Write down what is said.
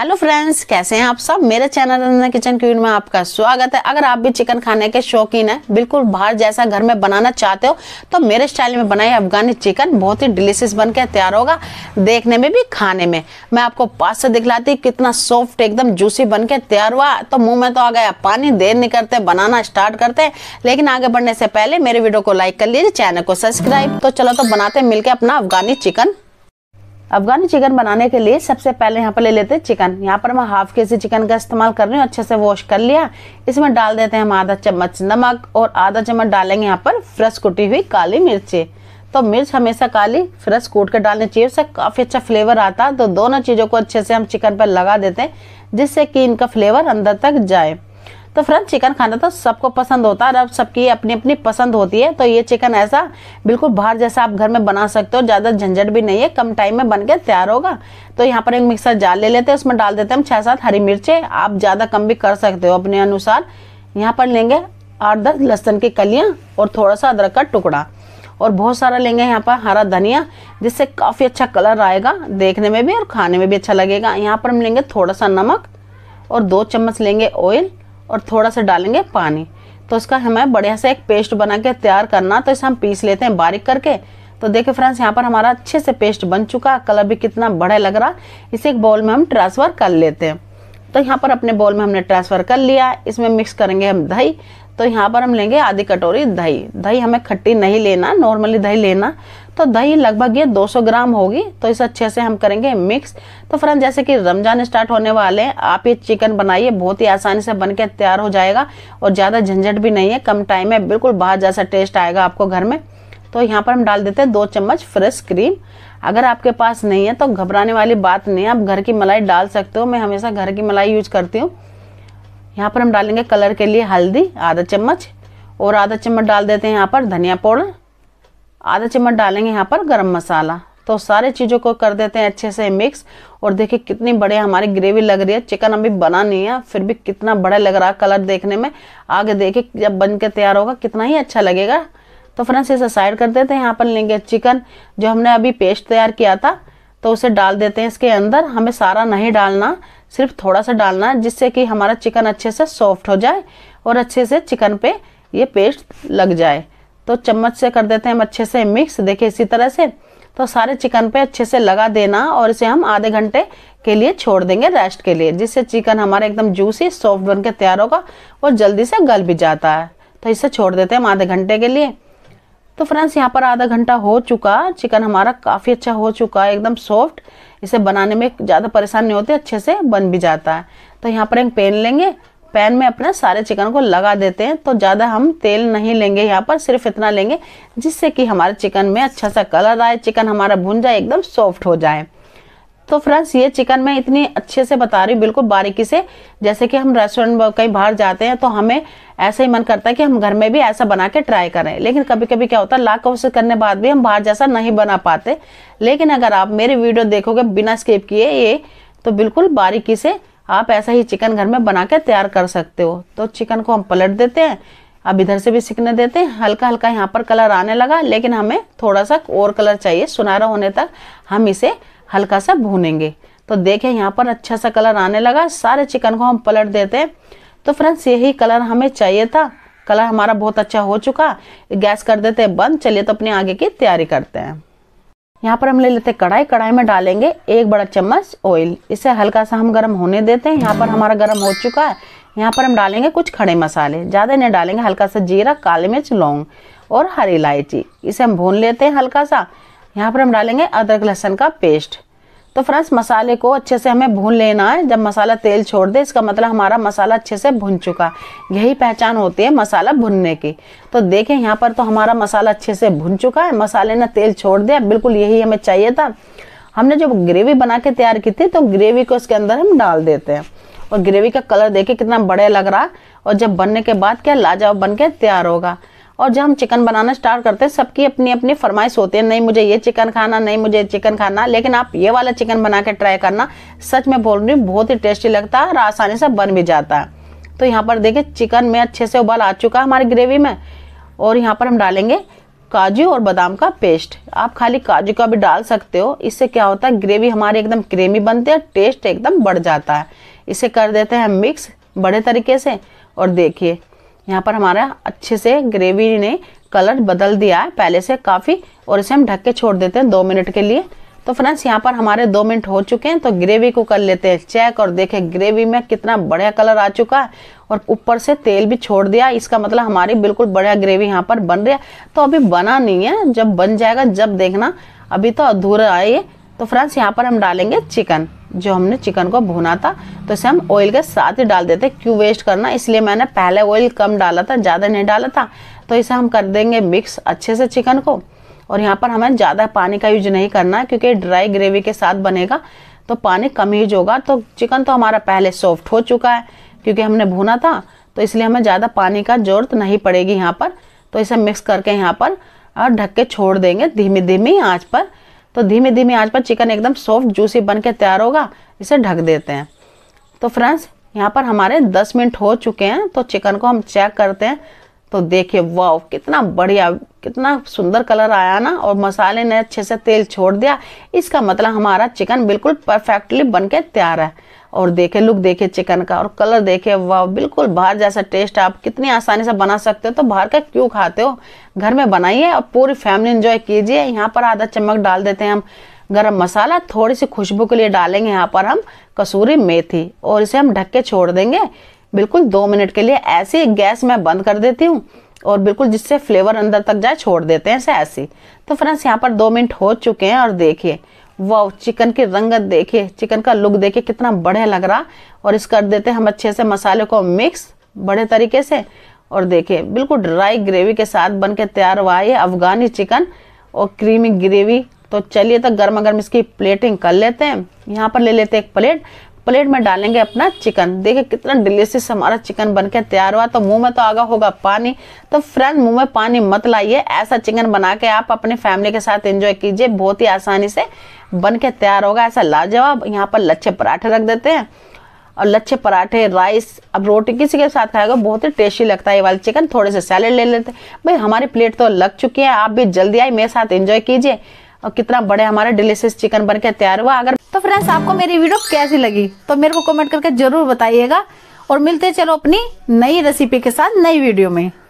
hello friends कैसे हैं आप सब मेरे चैनल रंजना किचन क्वीन में आपका स्वागत है अगर आप भी चिकन खाने के शौकीन हैं बिल्कुल बाहर जैसा घर में बनाना चाहते हो तो मेरे स्टाइल में बनाए अफगानी चिकन बहुत ही डिलीशियस बन के तैयार होगा देखने में भी खाने में मैं आपको पास से दिखलाती कितना सॉफ्ट एकदम जूसी बन के तैयार हुआ तो मुँह में तो आ गया पानी देर नहीं करते बनाना स्टार्ट करते लेकिन आगे बढ़ने से पहले मेरे वीडियो को लाइक कर लीजिए चैनल को सब्सक्राइब तो चलो तो बनाते मिलकर अपना अफगानी चिकन अफगानी चिकन बनाने के लिए सबसे पहले यहाँ पर ले लेते हैं चिकन यहाँ पर मैं हाफ के जी चिकन का इस्तेमाल कर रही हूँ अच्छे से वॉश कर लिया इसमें डाल देते हैं हम आधा चम्मच नमक और आधा चम्मच डालेंगे यहाँ पर फ्रेश कुटी हुई काली मिर्चें तो मिर्च हमेशा काली फ्रेश कूट कर डालनी चाहिए उससे काफ़ी अच्छा फ्लेवर आता है तो दोनों चीज़ों को अच्छे से हम चिकन पर लगा देते हैं जिससे कि इनका फ्लेवर अंदर तक जाए तो फ्रेंड चिकन खाना तो सबको पसंद होता है और सबकी अपनी अपनी पसंद होती है तो ये चिकन ऐसा बिल्कुल बाहर जैसा आप घर में बना सकते हो ज़्यादा झंझट भी नहीं है कम टाइम में बन के तैयार होगा तो यहाँ पर एक मिक्सर जाल ले लेते हैं उसमें डाल देते हैं हम छः सात हरी मिर्चें आप ज़्यादा कम भी कर सकते हो अपने अनुसार यहाँ पर लेंगे आठ दस लहसुन की कलियाँ और थोड़ा सा अदरक का टुकड़ा और बहुत सारा लेंगे यहाँ पर हरा धनिया जिससे काफ़ी अच्छा कलर आएगा देखने में भी और खाने में भी अच्छा लगेगा यहाँ पर हम लेंगे थोड़ा सा नमक और दो चम्मच लेंगे ऑयल और थोड़ा सा डालेंगे पानी तो उसका हमें बढ़िया से एक पेस्ट बना के तैयार करना तो इसे हम पीस लेते हैं बारीक करके तो देखिए फ्रेंड्स यहाँ पर हमारा अच्छे से पेस्ट बन चुका कलर भी कितना बढ़िया लग रहा इसे एक बाउल में हम ट्रांसफ़र कर लेते हैं तो यहाँ पर अपने बाउल में हमने ट्रांसफ़र कर लिया इसमें मिक्स करेंगे हम दही तो यहाँ पर हम लेंगे आधी कटोरी दही दही हमें खट्टी नहीं लेना नॉर्मली दही लेना तो दही लगभग ये 200 ग्राम होगी तो इसे अच्छे से हम करेंगे मिक्स तो फ्रेंड जैसे कि रमजान स्टार्ट होने वाले हैं आप ये चिकन बनाइए बहुत ही आसानी से बन के तैयार हो जाएगा और ज़्यादा झंझट भी नहीं है कम टाइम में बिल्कुल बाहर जैसा टेस्ट आएगा आपको घर में तो यहाँ पर हम डाल देते हैं दो चम्मच फ्रेश क्रीम अगर आपके पास नहीं है तो घबराने वाली बात नहीं है आप घर की मलाई डाल सकते हो मैं हमेशा घर की मलाई यूज करती हूँ यहाँ पर हम डालेंगे कलर के लिए हल्दी आधा चम्मच और आधा चम्मच डाल देते हैं यहाँ पर धनिया पाउडर आधा चम्मच डालेंगे यहाँ पर गरम मसाला तो सारे चीज़ों को कर देते हैं अच्छे से मिक्स और देखिए कितनी बड़े हमारी ग्रेवी लग रही है चिकन अभी बना नहीं है फिर भी कितना बड़ा लग रहा है कलर देखने में आगे देखिए जब बन के तैयार होगा कितना ही अच्छा लगेगा तो फ्रेंड्स इसे साइड कर देते हैं यहाँ पर लेंगे चिकन जो हमने अभी पेस्ट तैयार किया था तो उसे डाल देते हैं इसके अंदर हमें सारा नहीं डालना सिर्फ थोड़ा सा डालना है जिससे कि हमारा चिकन अच्छे से सॉफ्ट हो जाए और अच्छे से चिकन पे ये पेस्ट लग जाए तो चम्मच से कर देते हैं हम अच्छे से मिक्स देखिए इसी तरह से तो सारे चिकन पे अच्छे से लगा देना और इसे हम आधे घंटे के लिए छोड़ देंगे रेस्ट के लिए जिससे चिकन हमारा एकदम जूसी सॉफ्ट बन के तैयार होगा और जल्दी से गल भी जाता है तो इसे छोड़ देते हैं हम आधे घंटे के लिए तो फ्रेंड्स यहाँ पर आधा घंटा हो चुका चिकन हमारा काफ़ी अच्छा हो चुका है एकदम सॉफ्ट इसे बनाने में ज़्यादा परेशान नहीं होते अच्छे से बन भी जाता है तो यहाँ पर एक पेन लेंगे पैन में अपना सारे चिकन को लगा देते हैं तो ज़्यादा हम तेल नहीं लेंगे यहाँ पर सिर्फ इतना लेंगे जिससे कि हमारे चिकन में अच्छा सा कलर आए चिकन हमारा भुन जाए एकदम सॉफ्ट हो जाए तो फ्रेंड्स ये चिकन मैं इतनी अच्छे से बता रही हूँ बिल्कुल बारीकी से जैसे कि हम रेस्टोरेंट कहीं बाहर जाते हैं तो हमें ऐसा ही मन करता है कि हम घर में भी ऐसा बना के ट्राई करें लेकिन कभी कभी क्या होता है लाख कोशिश करने बाद भी हम बाहर जैसा नहीं बना पाते लेकिन अगर आप मेरी वीडियो देखोगे बिना स्केप किए ये तो बिल्कुल बारीकी से आप ऐसा ही चिकन घर में बना के तैयार कर सकते हो तो चिकन को हम पलट देते हैं अब इधर से भी सीखने देते हैं हल्का हल्का यहाँ पर कलर आने लगा लेकिन हमें थोड़ा सा और कलर चाहिए सुनहरा होने तक हम इसे हल्का सा भूनेंगे तो देखें यहाँ पर अच्छा सा कलर आने लगा सारे चिकन को हम पलट देते हैं तो फ्रेंड्स यही कलर हमें चाहिए था कलर हमारा बहुत अच्छा हो चुका गैस कर देते हैं बंद चलिए तो अपने आगे की तैयारी करते हैं यहाँ पर हम ले लेते हैं कढ़ाई कढ़ाई में डालेंगे एक बड़ा चम्मच ऑयल इसे हल्का सा हम गर्म होने देते हैं यहाँ पर हमारा गर्म हो चुका है यहाँ पर हम डालेंगे कुछ खड़े मसाले ज़्यादा नहीं डालेंगे हल्का सा जीरा काली मिर्च लौंग और हरी इलायची इसे हम भून लेते हैं हल्का सा यहाँ पर हम डालेंगे अदरक लहसन का पेस्ट तो फ्रेंड्स मसाले को अच्छे से हमें भून लेना है जब मसाला तेल छोड़ दे इसका मतलब हमारा मसाला अच्छे से भुन चुका यही पहचान होती है मसाला भुनने की तो देखें यहाँ पर तो हमारा मसाला अच्छे से भुन चुका है मसाले ने तेल छोड़ दिया बिल्कुल यही हमें चाहिए था हमने जो ग्रेवी बना के तैयार की थी तो ग्रेवी को इसके अंदर हम डाल देते हैं और ग्रेवी का कलर देखे कितना बड़े लग रहा और जब बनने के बाद क्या लाजवाब बन के तैयार होगा और जब हम चिकन बनाना स्टार्ट करते हैं सबकी अपनी अपनी फरमाइश होती है नहीं मुझे ये चिकन खाना नहीं मुझे चिकन खाना लेकिन आप ये वाला चिकन बना के ट्राई करना सच में बोल रही हूँ बहुत ही टेस्टी लगता है और आसानी से बन भी जाता है तो यहाँ पर देखिए चिकन में अच्छे से उबाल आ चुका है हमारी ग्रेवी में और यहाँ पर हम डालेंगे काजू और बादाम का पेस्ट आप खाली काजू का भी डाल सकते हो इससे क्या होता है ग्रेवी हमारी एकदम क्रीमी बनती है टेस्ट एकदम बढ़ जाता है इसे कर देते हैं हम मिक्स बड़े तरीके से और देखिए यहाँ पर हमारा अच्छे से ग्रेवी ने कलर बदल दिया है पहले से काफ़ी और इसे हम ढक के छोड़ देते हैं दो मिनट के लिए तो फ्रेंड्स यहाँ पर हमारे दो मिनट हो चुके हैं तो ग्रेवी को कर लेते हैं चेक और देखें ग्रेवी में कितना बढ़िया कलर आ चुका है और ऊपर से तेल भी छोड़ दिया इसका मतलब हमारी बिल्कुल बढ़िया ग्रेवी यहाँ पर बन रही है तो अभी बना नहीं है जब बन जाएगा जब देखना अभी तो अधूरा आए तो फ्रेंड्स यहाँ पर हम डालेंगे चिकन जो हमने चिकन को भुना था तो इसे हम ऑयल के साथ ही डाल देते क्यों वेस्ट करना इसलिए मैंने पहले ऑयल कम डाला था ज़्यादा नहीं डाला था तो इसे हम कर देंगे मिक्स अच्छे से चिकन को और यहाँ पर हमें ज़्यादा पानी का यूज नहीं करना है क्योंकि ड्राई ग्रेवी के साथ बनेगा तो पानी कम यूज होगा तो चिकन तो हमारा पहले सॉफ्ट हो चुका है क्योंकि हमने भुना था तो इसलिए हमें ज़्यादा पानी का ज़रूरत नहीं पड़ेगी यहाँ पर तो इसे मिक्स करके यहाँ पर और ढक के छोड़ देंगे धीमी धीमी आँच पर तो धीमे धीमे आज पर चिकन एकदम सॉफ्ट जूसी बन के तैयार होगा इसे ढक देते हैं तो फ्रेंड्स यहाँ पर हमारे 10 मिनट हो चुके हैं तो चिकन को हम चेक करते हैं तो देखिए वाह कितना बढ़िया कितना सुंदर कलर आया ना और मसाले ने अच्छे से तेल छोड़ दिया इसका मतलब हमारा चिकन बिल्कुल परफेक्टली बन के तैयार है और देखे लुक देखे चिकन का और कलर देखे वाह बिल्कुल बाहर जैसा टेस्ट आप कितनी आसानी से बना सकते हो तो बाहर का क्यों खाते हो घर में बनाइए और पूरी फैमिली इंजॉय कीजिए यहाँ पर आधा चम्मच डाल देते हैं हम गरम मसाला थोड़ी सी खुशबू के लिए डालेंगे यहाँ पर हम कसूरी मेथी और इसे हम ढक के छोड़ देंगे बिल्कुल दो मिनट के लिए ऐसे गैस मैं बंद कर देती हूँ और बिल्कुल जिससे फ्लेवर अंदर तक जाए छोड़ देते हैं ऐसे ऐसे तो फ्रेंड्स यहाँ पर दो मिनट हो चुके हैं और देखिए वाह चिकन की रंगत देखिए चिकन का लुक देखिए कितना बढ़िया लग रहा और इस कर देते हैं हम अच्छे से मसाले को मिक्स बड़े तरीके से और देखिए बिल्कुल ड्राई ग्रेवी के साथ बन के तैयार हुआ है अफगानी चिकन और क्रीमी ग्रेवी तो चलिए तो गर्मा गर्म इसकी प्लेटिंग कर लेते हैं यहाँ पर ले लेते हैं एक प्लेट प्लेट में डालेंगे अपना चिकन देखिए कितना डिलीशियस हमारा चिकन बनके तैयार हुआ तो मुंह में तो आगा होगा पानी तो फ्रेंड मुंह में पानी मत लाइए ऐसा चिकन बना के आप अपने फैमिली के साथ एंजॉय कीजिए बहुत ही आसानी से बन के तैयार होगा ऐसा लाजवाब यहाँ पर लच्छे पराठे रख देते हैं और लच्छे पराठे राइस अब रोटी किसी के साथ खाएगा बहुत ही टेस्टी लगता है ये वाला चिकन थोड़े से सैलेड ले लेते भाई हमारी प्लेट तो लग चुकी है आप भी जल्दी आई मेरे साथ एंजॉय कीजिए और कितना बड़े हमारे डिलीशियस चिकन बन के तैयार हुआ अगर तो फ्रेंड्स आपको मेरी वीडियो कैसी लगी तो मेरे को कमेंट करके जरूर बताइएगा और मिलते चलो अपनी नई रेसिपी के साथ नई वीडियो में